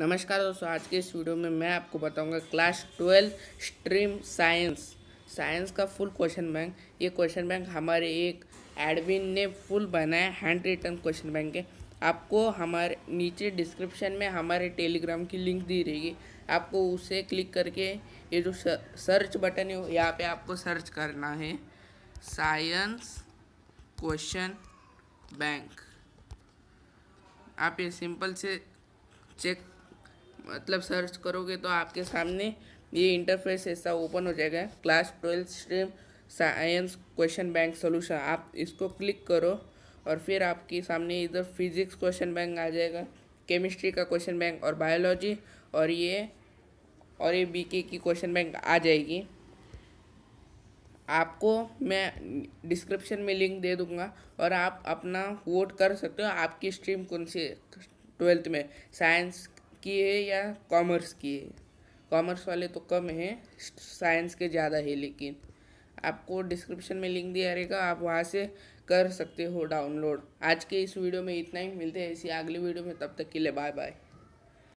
नमस्कार दोस्तों आज के इस वीडियो में मैं आपको बताऊंगा class twelve stream science science का फुल क्वेश्चन बैंक ये क्वेश्चन बैंक हमारे एक एडमिन ने फुल बनाया हैंड रिटर्न क्वेश्चन बैंक है आपको हमारे नीचे डिस्क्रिप्शन में हमारे टेलीग्राम की लिंक दी रहेगी आपको उसे क्लिक करके ये जो सर्च बटन है यहाँ पर आपको सर्च करना है साइंस क्वेश्चन बैंक आप ये सिंपल से चेक मतलब सर्च करोगे तो आपके सामने ये इंटरफेस ऐसा ओपन हो जाएगा class twelfth stream science question bank solution आप इसको क्लिक करो और फिर आपके सामने इधर फिजिक्स क्वेश्चन बैंक आ जाएगा केमिस्ट्री का क्वेश्चन बैंक और बायोलॉजी और ये और ये बीके की क्वेश्चन बैंक आ जाएगी आपको मैं डिस्क्रिप्शन में लिंक दे दूंगा और आप अपना वोट कर सकते हो आपकी स्ट्रीम कौन सी ट्वेल्थ में साइंस किए या कॉमर्स किए कॉमर्स वाले तो कम हैं साइंस के ज़्यादा है लेकिन आपको डिस्क्रिप्शन में लिंक दिया रहेगा आप वहाँ से कर सकते हो डाउनलोड आज के इस वीडियो में इतना ही मिलते हैं इसी अगली वीडियो में तब तक के लिए बाय बाय